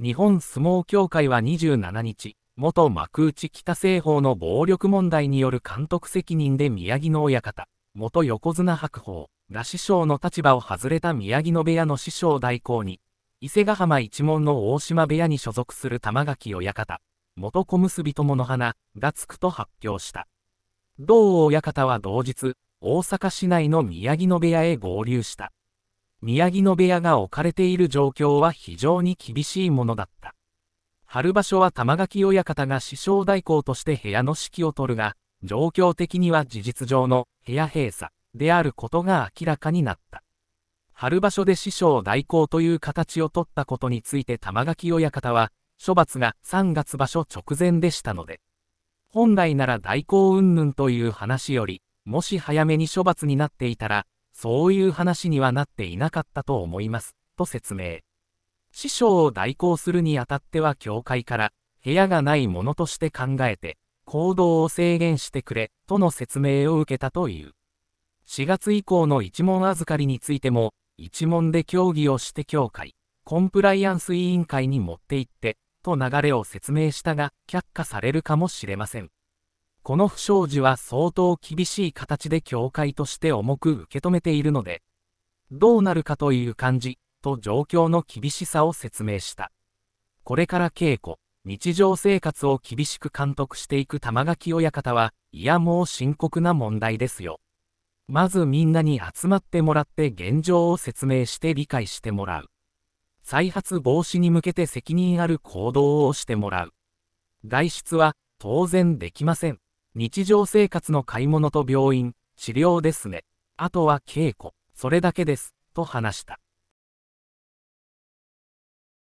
日本相撲協会は27日、元幕内北西方の暴力問題による監督責任で宮城の親方、元横綱白鵬、羅師匠の立場を外れた宮城野部屋の師匠代行に、伊勢ヶ浜一門の大島部屋に所属する玉垣親方、元小結友の花がつくと発表した。同親方は同日、大阪市内の宮城野部屋へ合流した。宮城野部屋が置かれている状況は非常に厳しいものだった。春場所は玉垣親方が師匠代行として部屋の指揮を執るが、状況的には事実上の部屋閉鎖であることが明らかになった。春場所で師匠代行という形を取ったことについて玉垣親方は、処罰が3月場所直前でしたので、本来なら代行云々という話より、もし早めに処罰になっていたら、そういう話にはなっていなかったと思います、と説明。師匠を代行するにあたっては教会から、部屋がないものとして考えて、行動を制限してくれ、との説明を受けたという。4月以降の一問預かりについても、一問で協議をして教会、コンプライアンス委員会に持って行って、と流れを説明したが、却下されるかもしれません。この不祥事は相当厳しい形で教会として重く受け止めているので、どうなるかという感じ、と状況の厳しさを説明した。これから稽古、日常生活を厳しく監督していく玉垣親方は、いやもう深刻な問題ですよ。まずみんなに集まってもらって現状を説明して理解してもらう。再発防止に向けて責任ある行動をしてもらう。外出は当然できません。日常生活の買い物と病院、治療ですね。あとは稽古、それだけです、と話した。